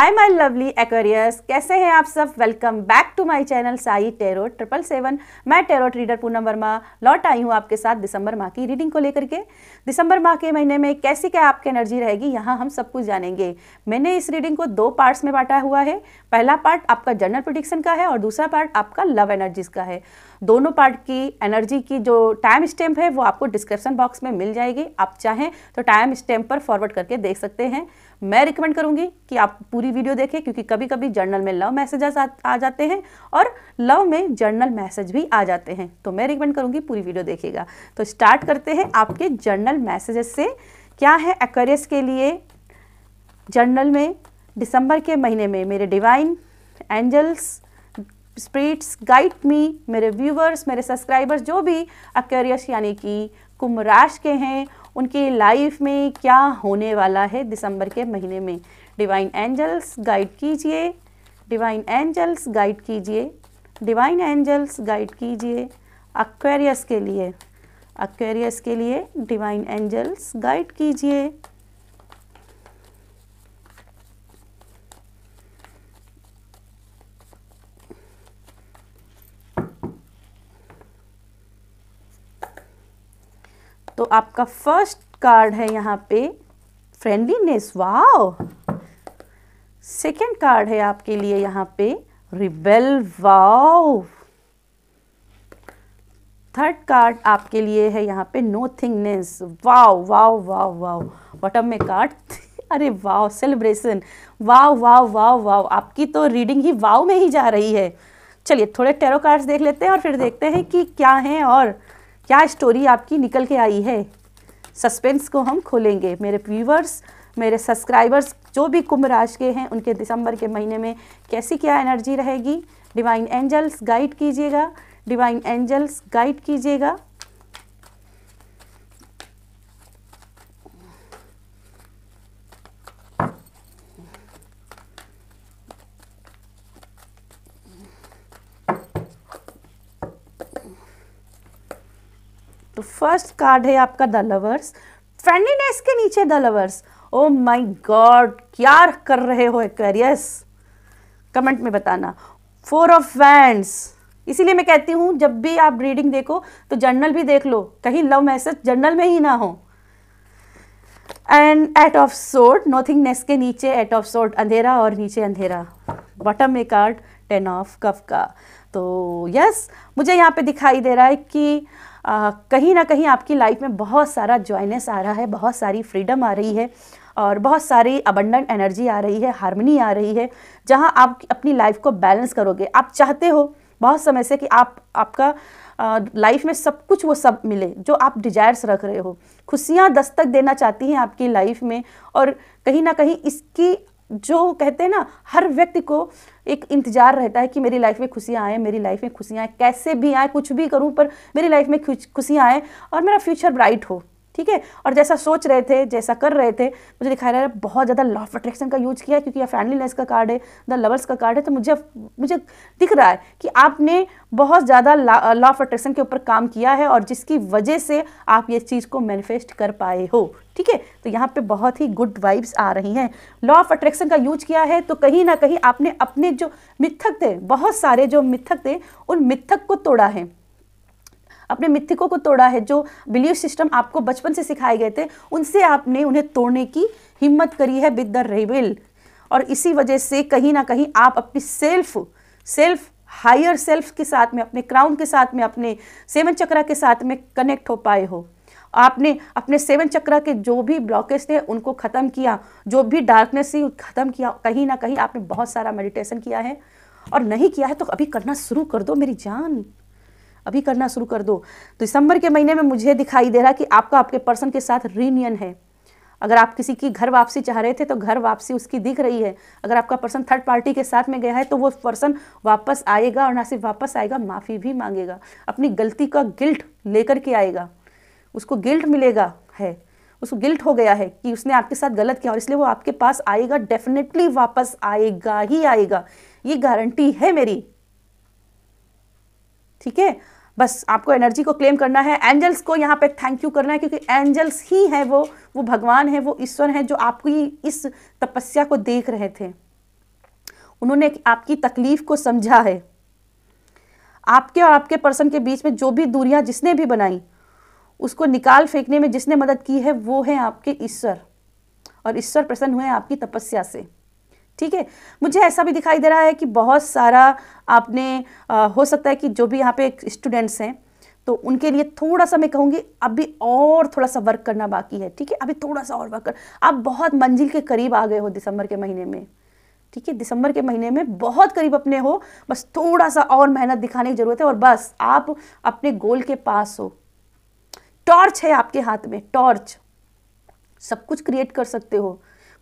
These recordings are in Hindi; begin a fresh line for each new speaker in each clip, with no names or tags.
हाय माय लवली एक्वेरियस कैसे हैं आप सब welcome back to my channel Sai tarot triple seven मैं टेरो रीडर पूनम वर्मा लौट आई हूं आपके साथ दिसंबर माह की रीडिंग को लेकर के दिसंबर माह के महीने में कैसी क्या आपकी एनर्जी रहेगी यहां हम सब कुछ जानेंगे मैंने इस रीडिंग को दो पार्ट्स में बांटा हुआ है पहला पार्ट आपका जनरल प्रोडिक्शन का है और दूसरा पार्ट आपका लव एनर्जीज का है दोनों पार्ट की एनर्जी की जो टाइम स्टैम्प है वो आपको डिस्क्रिप्शन बॉक्स में मिल जाएगी आप चाहें तो टाइम स्टैम्प पर फॉरवर्ड करके देख सकते हैं मैं रिकमेंड करूंगी कि आप पूरी वीडियो देखें क्योंकि कभी कभी जर्नल में लव मैसेजेस आ जाते हैं और लव में जर्नल मैसेज भी आ जाते हैं तो मैं रिकमेंड करूंगी पूरी वीडियो देखिएगा तो स्टार्ट करते हैं आपके जर्नल मैसेजेस से क्या है एक्वेरियस के लिए जर्नल में दिसंबर के महीने में मेरे divine angels spirits guide me मेरे व्यूवर्स मेरे सब्सक्राइबर्स जो भी अक्वेरियस यानी कि कुंभ राश के हैं उनकी लाइफ में क्या होने वाला है दिसंबर के महीने में डिवाइन एंजल्स गाइड कीजिए डिवाइन एंजल्स गाइड कीजिए डिवाइन एंजल्स गाइड कीजिए अक्वेरियस के लिए अक्वेरियस के लिए डिवाइन एंजल्स गाइड कीजिए तो आपका फर्स्ट कार्ड है यहाँ पे फ्रेंडलीनेस वाओ सेकंड कार्ड है आपके लिए यहाँ पे रिबेल वाओ थर्ड कार्ड आपके लिए है यहाँ पे nothingness wow wow wow wow bottom में कार्ड अरे wow celebration wow wow wow wow आपकी तो रीडिंग ही वाओ में ही जा रही है चलिए थोड़े टेरो कार्ड्स देख लेते हैं और फिर देखते हैं कि क्या हैं और क्या स्टोरी आपकी निकल के आई है सस्पेंस को हम खोलेंगे मेरे व्यूवर्स मेरे सब्सक्राइबर्स जो भी कुंभ राशि के हैं उनके दिसंबर के महीने में कैसी क्या एनर्जी रहेगी डिवाइन एंजल्स गाइड कीजिएगा डिवाइन एंजल्स गाइड कीजिएगा फर्स्ट कार्ड है आपका द लवर्स फ्रेंडलीनेस के नीचे the lovers oh my God क्या कर रहे हो एक्वेरियस कमेंट में बताना फोर ऑफ वैंड्स इसीलिए मैं कहती हूँ जब भी आप रीडिंग देखो तो जर्नल भी देख लो कहीं लव मैसेज जर्नल में ही ना हो and eight of swords nothingness के नीचे एट ऑफ सोर्ट अंधेरा और नीचे अंधेरा बॉटम में कार्ड टेन ऑफ कफ का तो यस yes, मुझे यहाँ पे दिखाई दे रहा है कि कहीं ना कहीं आपकी लाइफ में बहुत सारा जॉयनेस आ रहा है बहुत सारी फ्रीडम आ रही है और बहुत सारी अबंडन एनर्जी आ रही है हारमोनी आ रही है जहाँ आप अपनी लाइफ को बैलेंस करोगे आप चाहते हो बहुत समय से कि आप आपका लाइफ में सब कुछ वो सब मिले जो आप डिजायर्स रख रहे हो खुशियाँ दस्तक देना चाहती हैं आपकी लाइफ में और कहीं ना कहीं इसकी जो कहते हैं ना हर व्यक्ति को एक इंतजार रहता है कि मेरी लाइफ में खुशियाँ आएँ मेरी लाइफ में खुशियाँ आएँ कैसे भी आएँ कुछ भी करूँ पर मेरी लाइफ में खुशियाँ आएँ और मेरा फ्यूचर ब्राइट हो ठीक है और जैसा सोच रहे थे जैसा कर रहे थे मुझे दिखाया रहा है बहुत ज़्यादा लॉ ऑफ अट्रैक्शन का यूज किया है क्योंकि यह फ्रेंडलीनेस का कार्ड है द लवर्स का कार्ड है तो मुझे मुझे दिख रहा है कि आपने बहुत ज़्यादा लॉ ऑफ अट्रैक्शन के ऊपर काम किया है और जिसकी वजह से आप ये चीज़ को मैनिफेस्ट कर पाए हो ठीक है तो यहाँ पे बहुत ही गुड वाइब्स आ रही हैं लॉ ऑफ अट्रैक्शन का यूज किया है तो कहीं ना कहीं आपने अपने जो मिथक थे बहुत सारे जो मिथक थे उन मिथक को तोड़ा है अपने मिथिकों को तोड़ा है जो बिलीव सिस्टम आपको बचपन से सिखाए गए थे उनसे आपने उन्हें तोड़ने की हिम्मत करी है विद द रेविल और इसी वजह से कहीं ना कहीं आप अपनी सेल्फ सेल्फ हायर सेल्फ के साथ में अपने क्राउन के साथ में अपने सेवन चक्रा के साथ में कनेक्ट हो पाए हो आपने अपने सेवन चक्र के जो भी ब्लॉकेज थे उनको ख़त्म किया जो भी डार्कनेस थी ख़त्म किया कहीं ना कहीं आपने बहुत सारा मेडिटेशन किया है और नहीं किया है तो अभी करना शुरू कर दो मेरी जान अभी करना शुरू कर दो दिसंबर के महीने में मुझे दिखाई दे रहा कि आपका आपके पर्सन के साथ रीनियन है अगर आप किसी की घर वापसी चाह रहे थे तो घर वापसी उसकी दिख रही है अगर आपका पर्सन थर्ड पार्टी के साथ में गया है तो वो पर्सन वापस आएगा और ना सिर्फ वापस आएगा माफ़ी भी मांगेगा अपनी गलती का गिल्ट लेकर के आएगा उसको गिल्ट मिलेगा है उसको गिल्ट हो गया है कि उसने आपके साथ गलत किया और इसलिए वो आपके पास आएगा डेफिनेटली वापस आएगा ही आएगा ये गारंटी है मेरी ठीक है बस आपको एनर्जी को क्लेम करना है एंजल्स को यहाँ पे थैंक यू करना है क्योंकि एंजल्स ही हैं वो वो भगवान है वो ईश्वर हैं जो आपकी इस तपस्या को देख रहे थे उन्होंने आपकी तकलीफ को समझा है आपके और आपके पर्सन के बीच में जो भी दूरियां जिसने भी बनाई उसको निकाल फेंकने में जिसने मदद की है वो है आपके ईश्वर और ईश्वर प्रसन्न हुए आपकी तपस्या से ठीक है मुझे ऐसा भी दिखाई दे रहा है कि बहुत सारा आपने आ, हो सकता है कि जो भी यहाँ पे स्टूडेंट्स हैं तो उनके लिए थोड़ा सा मैं कहूँगी अभी और थोड़ा सा वर्क करना बाकी है ठीक है अभी थोड़ा सा और वर्क कर आप बहुत मंजिल के करीब आ गए हो दिसंबर के महीने में ठीक है दिसंबर के महीने में बहुत करीब अपने हो बस थोड़ा सा और मेहनत दिखाने की ज़रूरत है और बस आप अपने गोल के पास हो टॉर्च है आपके हाथ में टॉर्च सब कुछ क्रिएट कर सकते हो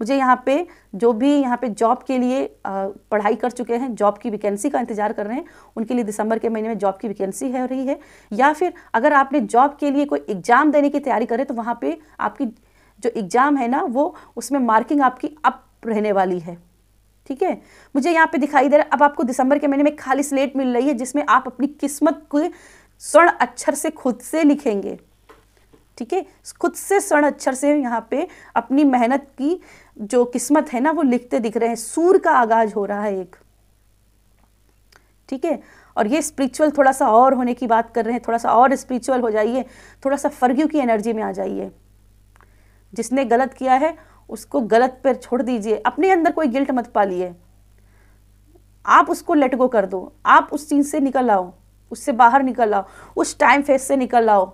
मुझे यहाँ पे जो भी यहाँ पे जॉब के लिए पढ़ाई कर चुके हैं जॉब की वैकेंसी का इंतजार कर रहे हैं उनके लिए दिसंबर के महीने में जॉब की वैकेंसी है रही है या फिर अगर आपने जॉब के लिए कोई एग्ज़ाम देने की तैयारी करें तो वहाँ पे आपकी जो एग्ज़ाम है ना वो उसमें मार्किंग आपकी अप रहने वाली है ठीक है मुझे यहाँ पे दिखाई दे रहा है अब आपको दिसंबर के महीने में खाली स्लेट मिल रही है जिसमें आप अपनी किस्मत को स्वर्ण अक्षर से खुद से लिखेंगे ठीक है खुद से स्वर्ण अक्षर से यहाँ पे अपनी मेहनत की जो किस्मत है ना वो लिखते दिख रहे हैं सूर का आगाज हो रहा है एक ठीक है और ये स्पिरिचुअल थोड़ा सा और होने की बात कर रहे हैं थोड़ा सा और स्पिरिचुअल हो जाइए थोड़ा सा फर्ग्यू की एनर्जी में आ जाइए जिसने गलत किया है उसको गलत पर छोड़ दीजिए अपने अंदर कोई गिल्ट मत पालिए आप उसको लेट गो कर दो आप उस चीज़ से निकल आओ उससे बाहर निकल आओ उस टाइम फेस से निकल आओ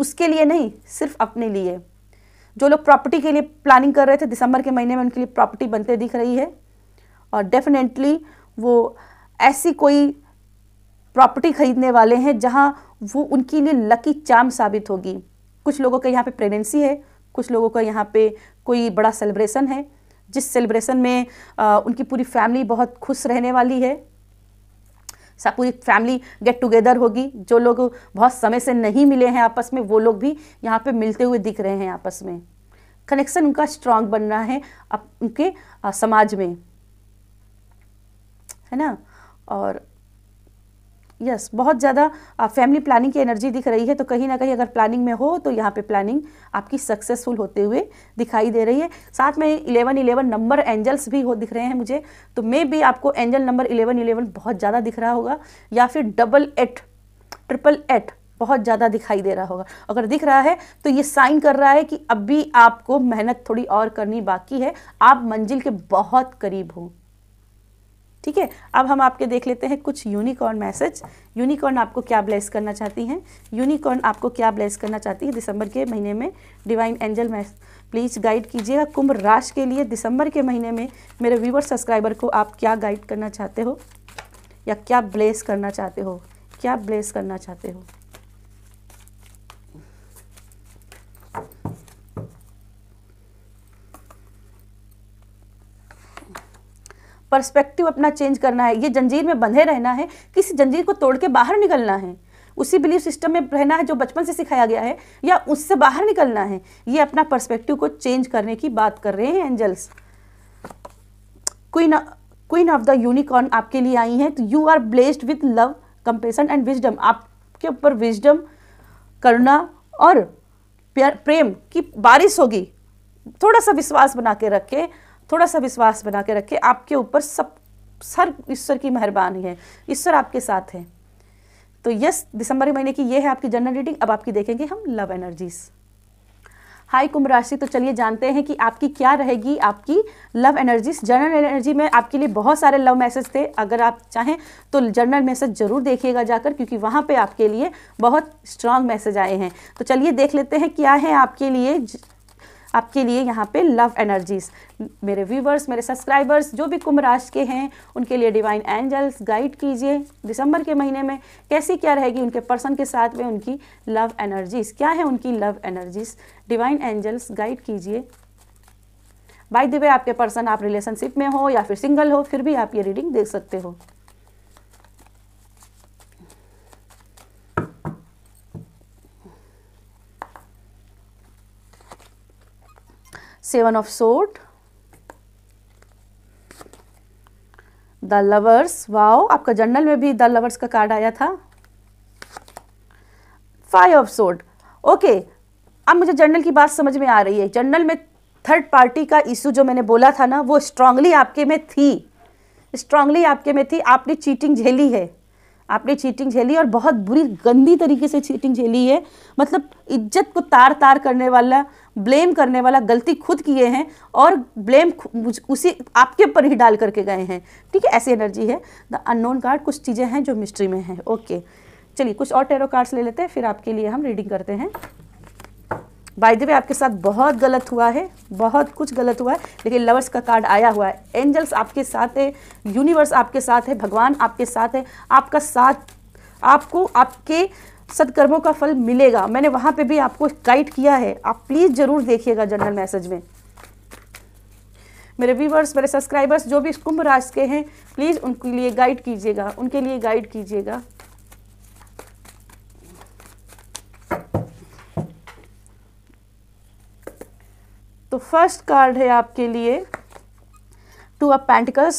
उसके लिए नहीं सिर्फ अपने लिए जो लोग प्रॉपर्टी के लिए प्लानिंग कर रहे थे दिसंबर के महीने में उनके लिए प्रॉपर्टी बनते दिख रही है और डेफिनेटली वो ऐसी कोई प्रॉपर्टी खरीदने वाले हैं जहां वो उनके लिए लकी चाम साबित होगी कुछ लोगों के यहाँ पे प्रेगनेंसी है कुछ लोगों का यहाँ पे कोई बड़ा सेलिब्रेशन है जिस सेलिब्रेशन में आ, उनकी पूरी फैमिली बहुत खुश रहने वाली है सब पूरी फैमिली गेट टुगेदर होगी जो लोग बहुत समय से नहीं मिले हैं आपस में वो लोग भी यहाँ पे मिलते हुए दिख रहे हैं आपस में कनेक्शन उनका स्ट्रांग बन रहा है उनके समाज में है ना और यस बहुत ज़्यादा फैमिली प्लानिंग की एनर्जी दिख रही है तो कहीं ना कहीं अगर प्लानिंग में हो तो यहाँ पे प्लानिंग आपकी सक्सेसफुल होते हुए दिखाई दे रही है साथ में इलेवन इलेवन नंबर एंजल्स भी हो दिख रहे हैं मुझे तो मे भी आपको एंजल नंबर इलेवन इलेवन बहुत ज़्यादा दिख रहा होगा या फिर डबल एट ट्रिपल एट बहुत ज़्यादा दिखाई दे रहा होगा अगर दिख रहा है तो ये साइन कर रहा है कि अभी आपको मेहनत थोड़ी और करनी बाकी है आप मंजिल के बहुत करीब हो ठीक है अब हम आपके देख लेते हैं कुछ यूनिकॉर्न मैसेज यूनिकॉर्न आपको क्या ब्लेस करना चाहती हैं यूनिकॉर्न आपको क्या ब्लेस करना चाहती है दिसंबर के महीने में डिवाइन एंजल मैस प्लीज़ गाइड कीजिएगा कुंभ राशि के लिए दिसंबर के महीने में मेरे व्यूवर सब्सक्राइबर को आप क्या गाइड करना चाहते हो या क्या ब्लेस करना चाहते हो क्या ब्लेस करना चाहते हो परस्पेक्टिव अपना चेंज करना है ये जंजीर में बंधे रहना है किसी जंजीर को तोड़ के बाहर निकलना है उसी बिलीफ सिस्टम में रहना है जो बचपन से सिखाया गया है या उससे बाहर निकलना है ये अपना पर्सपेक्टिव को चेंज करने की बात कर रहे हैं angels queen queen of the unicorn आपके लिए आई है तो you are blessed with love compassion and wisdom आपके ऊपर विजडम करुणा और प्रेम की बारिश होगी थोड़ा सा विश्वास बना के रखें थोड़ा सा विश्वास बना के रखिए आपके ऊपर सब सर ईश्वर की मेहरबानी है ईश्वर आपके साथ है तो यस दिसंबर महीने की ये है आपकी जनरल रीडिंग अब आपकी देखेंगे हम लव एनर्जीज़ हाय कुंभ राशि तो चलिए जानते हैं कि आपकी क्या रहेगी आपकी लव एनर्जी जनरल एनर्जी में आपके लिए बहुत सारे लव मैसेज थे अगर आप चाहें तो जनरल मैसेज जरूर देखिएगा जाकर क्योंकि वहां पे आपके लिए बहुत स्ट्रांग मैसेज आए हैं तो चलिए देख लेते हैं क्या है आपके लिए आपके लिए यहाँ पे लव एनर्जीज मेरे व्यूवर्स मेरे सब्सक्राइबर्स जो भी कुंभ राशि के हैं उनके लिए डिवाइन एंजल्स गाइड कीजिए दिसंबर के महीने में कैसी क्या रहेगी उनके पर्सन के साथ में उनकी लव एनर्जीज क्या है उनकी love energies divine angels guide कीजिए बाई द वे आपके पर्सन आप रिलेशनशिप में हो या फिर सिंगल हो फिर भी आप ये रीडिंग देख सकते हो seven of swords the lovers wow आपका जर्नल में भी द लवर्स का कार्ड आया था फाइव ऑफ सोट ओके अब मुझे जर्नल की बात समझ में आ रही है जर्नल में थर्ड पार्टी का इशू जो मैंने बोला था ना वो स्ट्रांगली आपके में थी स्ट्रांगली आपके में थी आपने चीटिंग झेली है आपने चीटिंग झेली और बहुत बुरी गंदी तरीके से चीटिंग झेली है मतलब इज्जत को तार तार करने वाला ब्लेम करने वाला गलती खुद किए हैं और ब्लेम उसी आपके ऊपर ही डाल करके गए हैं ठीक है ऐसी एनर्जी है द अननोन कार्ड कुछ चीज़ें हैं जो मिस्ट्री में हैं ओके चलिए कुछ और टेरो कार्ड्स ले लेते हैं फिर आपके लिए हम रीडिंग करते हैं बाय द वे आपके साथ बहुत गलत हुआ है बहुत कुछ गलत हुआ है लेकिन लवर्स का कार्ड आया हुआ है एंजल्स आपके साथ है यूनिवर्स आपके साथ है भगवान आपके साथ है आपका साथ आपको आपके सत्कर्मों का फल मिलेगा मैंने वहाँ पे भी आपको गाइड किया है आप प्लीज़ ज़रूर देखिएगा जनरल मैसेज में मेरे व्यूवर्स मेरे सब्सक्राइबर्स जो भी कुंभ राशि के हैं प्लीज़ उनके लिए गाइड कीजिएगा उनके लिए गाइड कीजिएगा तो फर्स्ट कार्ड है आपके लिए two of pentacles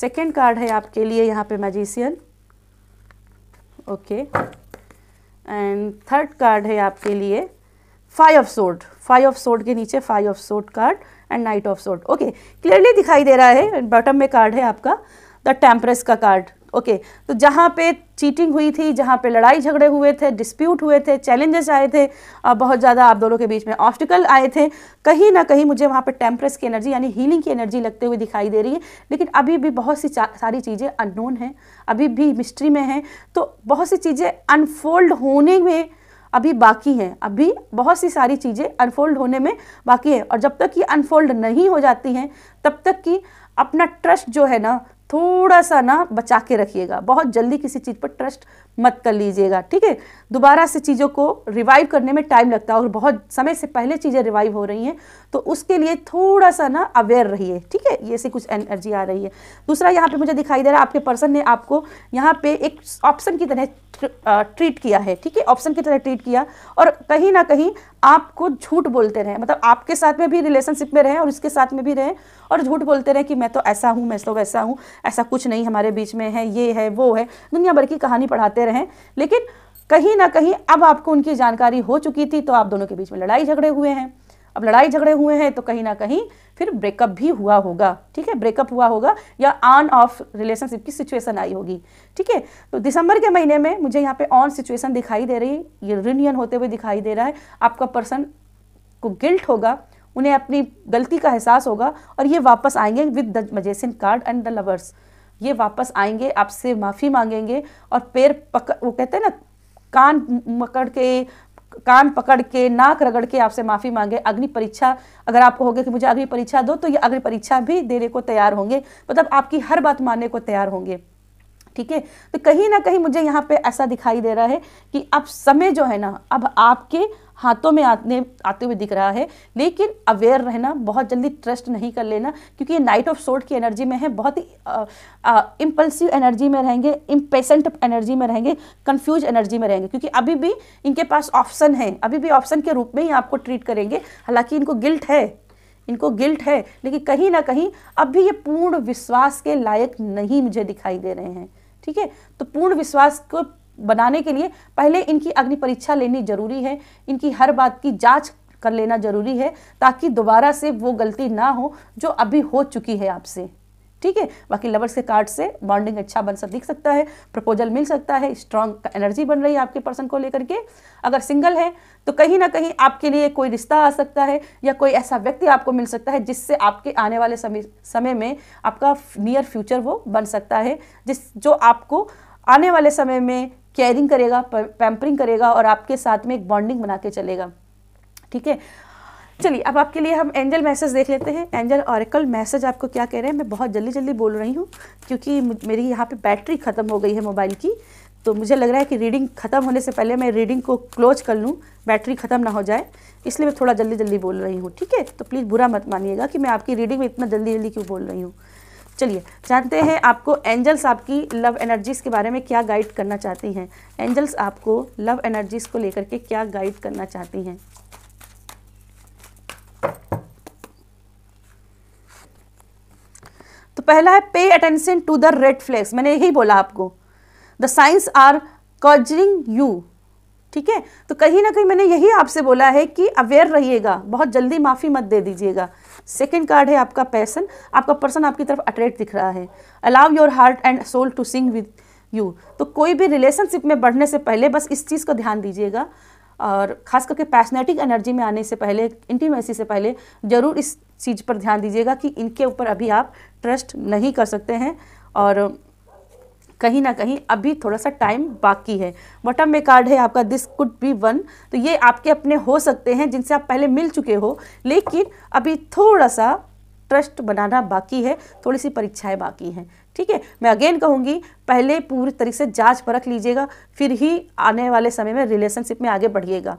second card है आपके लिए यहाँ पे magician okay and third card है आपके लिए five of swords five of swords के नीचे five of swords card and knight of swords okay clearly दिखाई दे रहा है बॉटम में कार्ड है आपका द टेम्परेस का कार्ड ओके okay, तो जहाँ पे चीटिंग हुई थी जहाँ पे लड़ाई झगड़े हुए थे डिस्प्यूट हुए थे चैलेंजेस आए थे और बहुत ज़्यादा आप दोनों के बीच में ऑप्टिकल आए थे कहीं ना कहीं मुझे वहाँ पे टेम्परेस की एनर्जी यानी हीलिंग की एनर्जी लगते हुए दिखाई दे रही है लेकिन अभी भी बहुत सी सारी चीज़ें अननोन हैं अभी भी मिस्ट्री में हैं तो बहुत सी चीज़ें अनफोल्ड होने में अभी बाकी हैं अभी बहुत सी सारी चीज़ें अनफोल्ड होने में बाकी हैं और जब तक ये अनफोल्ड नहीं हो जाती हैं तब तक कि अपना ट्रस्ट जो है ना थोड़ा सा ना बचा के रखिएगा बहुत जल्दी किसी चीज़ पर ट्रस्ट मत कर लीजिएगा ठीक है दोबारा से चीज़ों को रिवाइव करने में टाइम लगता है और बहुत समय से पहले चीज़ें रिवाइव हो रही हैं तो उसके लिए थोड़ा सा ना अवेयर रहिए ठीक है ये से कुछ एनर्जी आ रही है दूसरा यहाँ पे मुझे दिखाई दे रहा है आपके पर्सन ने आपको यहाँ पे एक ऑप्शन की तरह ट्रीट किया है ठीक है ऑप्शन की तरह ट्रीट किया और कहीं ना कहीं आपको झूठ बोलते रहे मतलब आपके साथ में भी रिलेशनशिप में रहें और उसके साथ में भी रहें और झूठ बोलते रहे कि मैं तो ऐसा हूँ मैं तो वैसा हूँ ऐसा कुछ नहीं हमारे बीच में है ये है वो है दुनिया भर की कहानी पढ़ाते रहें लेकिन कहीं ना कहीं अब आपको उनकी जानकारी हो चुकी थी तो आप दोनों के बीच में लड़ाई झगड़े हुए हैं अब लड़ाई झगड़े हुए हैं तो कहीं ना कहीं फिर ब्रेकअप भी हुआ होगा ठीक है ब्रेकअप हुआ होगा या ऑन ऑफ रिलेशनशिप की सिचुएशन आई होगी ठीक है तो दिसंबर के महीने में मुझे यहाँ पे ऑन सिचुएशन दिखाई दे रही है ये रिनियन होते हुए दिखाई दे रहा है आपका पर्सन को गिल्ट होगा उन्हें अपनी गलती का एहसास होगा और ये वापस आएंगे with the magician card and the lovers ये वापस आएंगे आपसे माफ़ी मांगेंगे और पैर पकड़ वो कहते हैं ना कान पकड़ के कान पकड़ के नाक रगड़ के आपसे माफ़ी मांगे अग्नि परीक्षा अगर आप कहोगे कि मुझे अग्नि परीक्षा दो तो ये अग्नि परीक्षा भी देने को तैयार होंगे मतलब आपकी हर बात मानने को तैयार होंगे ठीक है तो कहीं ना कहीं मुझे यहाँ पे ऐसा दिखाई दे रहा है कि अब समय जो है ना अब आपके हाथों में आने आते हुए दिख रहा है लेकिन अवेयर रहना बहुत जल्दी ट्रस्ट नहीं कर लेना क्योंकि ये नाइट ऑफ सोर्ट की एनर्जी में है बहुत ही इम्पल्सिव एनर्जी में रहेंगे इम्पेसेंट एनर्जी में रहेंगे कंफ्यूज एनर्जी में रहेंगे क्योंकि अभी भी इनके पास ऑप्शन है अभी भी ऑप्शन के रूप में ही आपको ट्रीट करेंगे हालांकि इनको गिल्ट है इनको गिल्ट है लेकिन कहीं ना कहीं अब भी ये पूर्ण विश्वास के लायक नहीं मुझे दिखाई दे रहे हैं ठीक है तो पूर्ण विश्वास को बनाने के लिए पहले इनकी अग्नि परीक्षा लेनी जरूरी है इनकी हर बात की जांच कर लेना जरूरी है ताकि दोबारा से वो गलती ना हो जो अभी हो चुकी है आपसे ठीक है बाकी लवर्स के कार्ड से बॉन्डिंग अच्छा बन सब दिख सकता है प्रपोजल मिल सकता है स्ट्रांग एनर्जी बन रही है आपके पर्सन को लेकर के अगर सिंगल है तो कहीं ना कहीं आपके लिए कोई रिश्ता आ सकता है या कोई ऐसा व्यक्ति आपको मिल सकता है जिससे आपके आने वाले समय समय में आपका नियर फ्यूचर वो बन सकता है जिस जो आपको आने वाले समय में केयरिंग करेगा पैम्परिंग करेगा और आपके साथ में एक बॉन्डिंग बना के चलेगा ठीक है चलिए अब आपके लिए हम एंजल मैसेज देख लेते हैं एंजल औरकल मैसेज आपको क्या कह रहे हैं मैं बहुत जल्दी जल्दी बोल रही हूँ क्योंकि मेरी यहाँ पे बैटरी ख़त्म हो गई है मोबाइल की तो मुझे लग रहा है कि रीडिंग ख़त्म होने से पहले मैं रीडिंग को क्लोज कर लूँ बैटरी ख़त्म ना हो जाए इसलिए मैं थोड़ा जल्दी जल्दी बोल रही हूँ ठीक है तो प्लीज़ बुरा मत मानिएगा कि मैं आपकी रीडिंग में इतना जल्दी जल्दी क्यों बोल रही हूँ चलिए जानते हैं आपको एंजल्स आपकी लव एनर्जीज़ के बारे में क्या गाइड करना चाहती हैं एंजल्स आपको लव एनर्जीज़ को लेकर के क्या गाइड करना चाहती हैं तो पहला है pay attention to the red flags मैंने यही बोला आपको the signs are conjuring you ठीक है तो कहीं ना कहीं मैंने यही आपसे बोला है कि अवेयर रहिएगा बहुत जल्दी माफ़ी मत दे दीजिएगा सेकेंड कार्ड है आपका पैसन आपका पर्सन आपकी तरफ अट्रैक्ट दिख रहा है allow your heart and soul to sing with you तो कोई भी रिलेशनशिप में बढ़ने से पहले बस इस चीज़ को ध्यान दीजिएगा और ख़ास करके पैसनेटिक एनर्जी में आने से पहले इंटीमेसी से पहले ज़रूर इस चीज़ पर ध्यान दीजिएगा कि इनके ऊपर अभी आप ट्रस्ट नहीं कर सकते हैं और कहीं ना कहीं अभी थोड़ा सा टाइम बाकी है बॉटम में कार्ड है आपका दिस कुड बी वन तो ये आपके अपने हो सकते हैं जिनसे आप पहले मिल चुके हो लेकिन अभी थोड़ा सा ट्रस्ट बनाना बाकी है थोड़ी सी परीक्षाएं बाकी हैं ठीक है मैं अगेन कहूँगी पहले पूरी तरीके से जांच परख लीजिएगा फिर ही आने वाले समय में रिलेशनशिप में आगे बढ़िएगा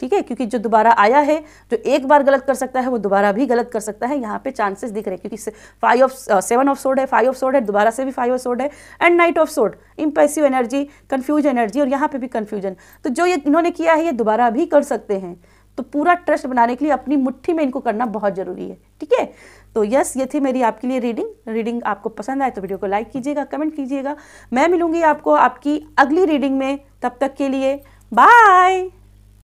ठीक है क्योंकि जो दोबारा आया है जो एक बार गलत कर सकता है वो दोबारा भी गलत कर सकता है यहाँ पे चांसेस दिख रहे हैं क्योंकि फाइव ऑफ सेवन ऑफ सोड है फाइव ऑफ सोड है दोबारा से भी फाइव ऑफ सोड है एंड नाइट ऑफ सोड इम्पेसिव एनर्जी कन्फ्यूज एनर्जी और यहाँ पे भी कन्फ्यूजन तो जो ये इन्होंने किया है ये दोबारा भी कर सकते हैं तो पूरा ट्रस्ट बनाने के लिए अपनी मुट्ठी में इनको करना बहुत ज़रूरी है ठीक है तो यस ये थी मेरी आपके लिए रीडिंग रीडिंग आपको पसंद आए तो वीडियो को लाइक कीजिएगा कमेंट कीजिएगा मैं मिलूंगी आपको आपकी अगली रीडिंग में तब तक के लिए बाय